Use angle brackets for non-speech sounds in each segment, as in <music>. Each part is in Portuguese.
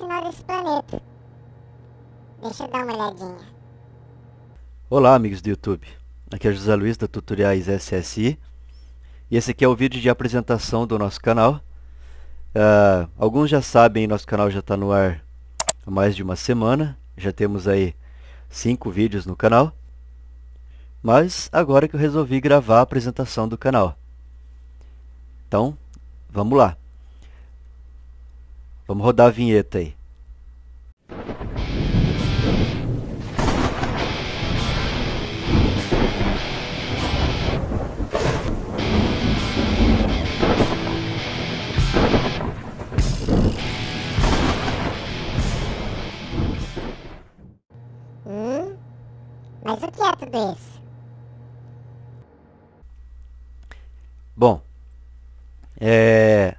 no desse planeta. Deixa eu dar uma olhadinha. Olá, amigos do YouTube. Aqui é José Luiz da Tutoriais SSI. E esse aqui é o vídeo de apresentação do nosso canal. Uh, alguns já sabem, nosso canal já está no ar há mais de uma semana. Já temos aí cinco vídeos no canal. Mas agora é que eu resolvi gravar a apresentação do canal. Então, vamos lá. Vamos rodar a vinheta aí. Hum? Mas o que é tudo isso? Bom, é,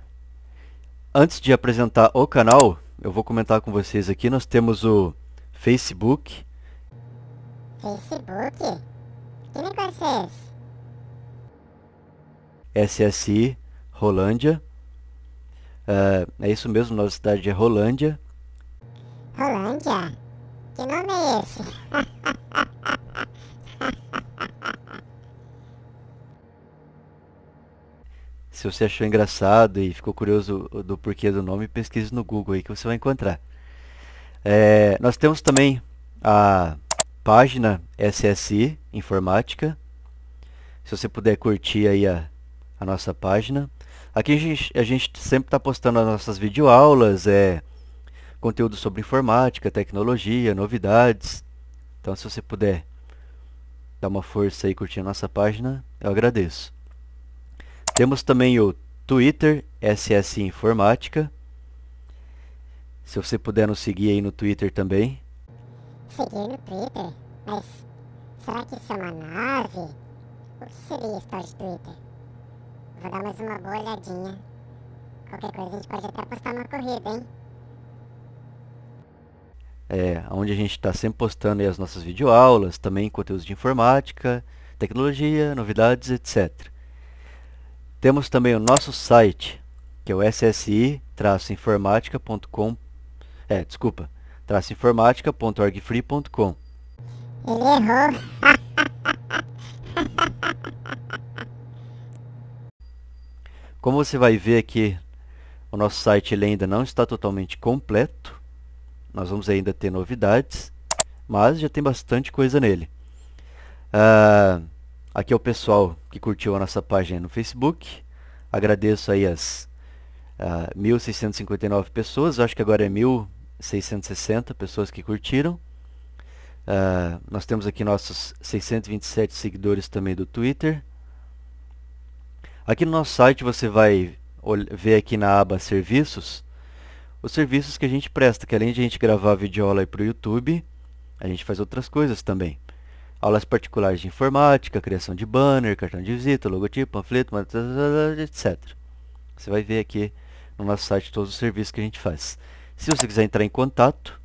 Antes de apresentar o canal, eu vou comentar com vocês aqui, nós temos o Facebook. Facebook? Que negócio é esse? SSI Rolândia. É, é isso mesmo, nossa cidade é Rolândia. Rolândia? Que nome é esse? <laughs> se você achou engraçado e ficou curioso do porquê do nome, pesquise no Google aí que você vai encontrar. É, nós temos também a página SSI Informática. Se você puder curtir aí a, a nossa página. Aqui a gente, a gente sempre está postando as nossas videoaulas, é, conteúdo sobre informática, tecnologia, novidades. Então se você puder dar uma força aí curtir a nossa página, eu agradeço. Temos também o Twitter SS Informática. Se você puder nos seguir aí no Twitter também. Seguir no Twitter? Mas será que isso é uma nave? O que seria a tal de Twitter? Vou dar mais uma boa olhadinha. Qualquer coisa a gente pode até postar uma corrida, hein? É, onde a gente está sempre postando as nossas videoaulas, também conteúdos de informática, tecnologia, novidades, etc. Temos também o nosso site, que é o ssi-informática.com. É, desculpa, traçoinformática.orgfree.com. Ele errou. Como você vai ver aqui, o nosso site ele ainda não está totalmente completo. Nós vamos ainda ter novidades, mas já tem bastante coisa nele. Uh, aqui é o pessoal que curtiu a nossa página no Facebook. Agradeço aí as uh, ah, 1.659 pessoas, acho que agora é 1.660 pessoas que curtiram. Uh, nós temos aqui nossos 627 seguidores também do Twitter. Aqui no nosso site você vai ver aqui na aba Serviços, os serviços que a gente presta, que além de a gente gravar vídeo aula para o YouTube, a gente faz outras coisas também aulas particulares de informática, criação de banner, cartão de visita, logotipo, panfleto, etc. Você vai ver aqui no nosso site todos os serviços que a gente faz. Se você quiser entrar em contato...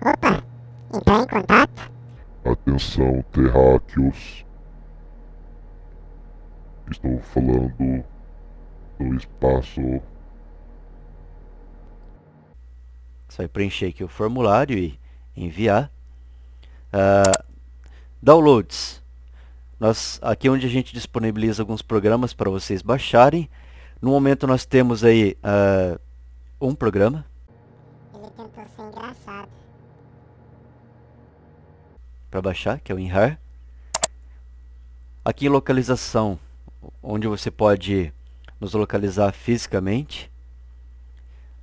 Opa, entrar em contato? Atenção, terráqueos. Estou falando do espaço. Você vai preencher aqui o formulário e enviar. Uh, Downloads. Nós, aqui onde a gente disponibiliza alguns programas para vocês baixarem. No momento nós temos aí uh, um programa. Ele é tentou ser engraçado. Para baixar, que é o InHar. Aqui em localização, onde você pode nos localizar fisicamente.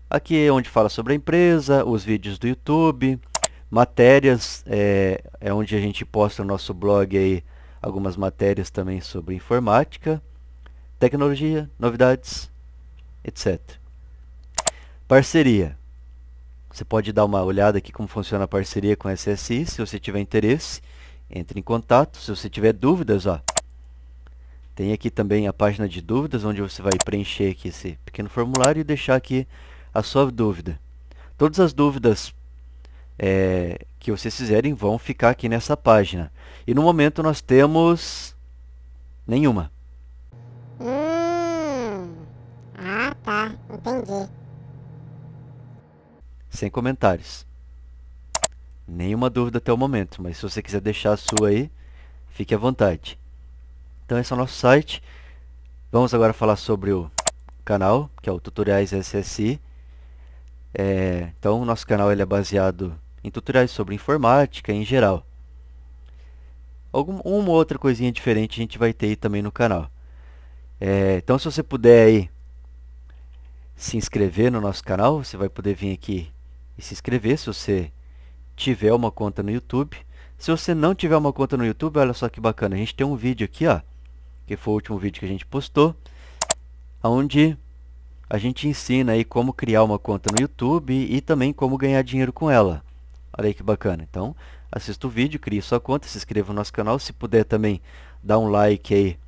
Aqui é onde fala sobre a empresa, os vídeos do YouTube, matérias, é, é onde a gente posta o nosso blog aí algumas matérias também sobre informática, tecnologia, novidades, etc. Parceria. Você pode dar uma olhada aqui como funciona a parceria com a SSI, se você tiver interesse, entre em contato. Se você tiver dúvidas, ó, tem aqui também a página de dúvidas, onde você vai preencher aqui esse pequeno formulário e deixar aqui a sua dúvida. Todas as dúvidas é, que vocês fizerem vão ficar aqui nessa página. E no momento nós temos nenhuma. Hum. Ah, tá. Entendi. Sem comentários. Nenhuma dúvida até o momento, mas se você quiser deixar a sua aí, fique à vontade. Então esse é o nosso site. Vamos agora falar sobre o canal, que é o Tutoriais SSI. É, então, o nosso canal ele é baseado em tutoriais sobre informática em geral. Alguma, uma outra coisinha diferente a gente vai ter também no canal. É, então se você puder aí se inscrever no nosso canal, você vai poder vir aqui e se inscrever se você tiver uma conta no YouTube. Se você não tiver uma conta no YouTube, olha só que bacana, a gente tem um vídeo aqui, ó, que foi o último vídeo que a gente postou, onde a gente ensina aí como criar uma conta no YouTube e também como ganhar dinheiro com ela. Olha aí que bacana. Então, assista o vídeo, crie sua conta, se inscreva no nosso canal. Se puder também, dá um like aí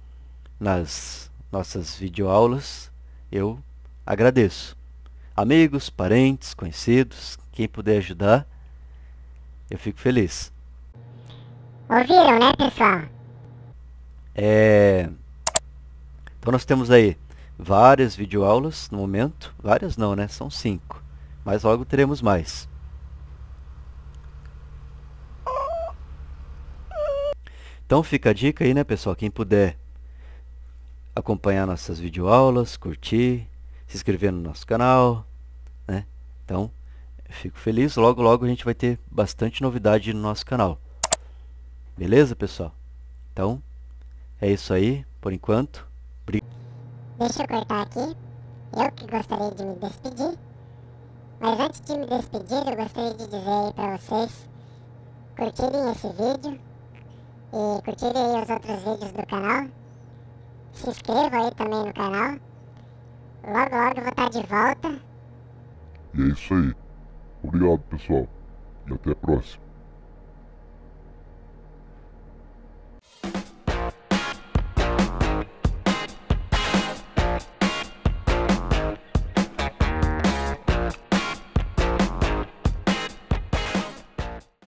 nas nossas videoaulas. Eu agradeço. Amigos, parentes, conhecidos, quem puder ajudar, eu fico feliz. Ouviram, né, pessoal? É... Então nós temos aí várias videoaulas no momento. Várias não, né? São cinco. Mas logo teremos mais. Então fica a dica aí, né, pessoal? Quem puder acompanhar nossas videoaulas, curtir, se inscrever no nosso canal, né? Então, fico feliz. Logo, logo a gente vai ter bastante novidade no nosso canal. Beleza, pessoal? Então, é isso aí por enquanto. Bri... Deixa eu cortar aqui. Eu que gostaria de me despedir. Mas antes de me despedir, eu gostaria de dizer aí pra vocês curtirem esse vídeo, e curtirem aí os outros vídeos do canal. Se inscreva aí também no canal. Logo, logo vou estar de volta. E é isso aí. Obrigado, pessoal. E até a próxima.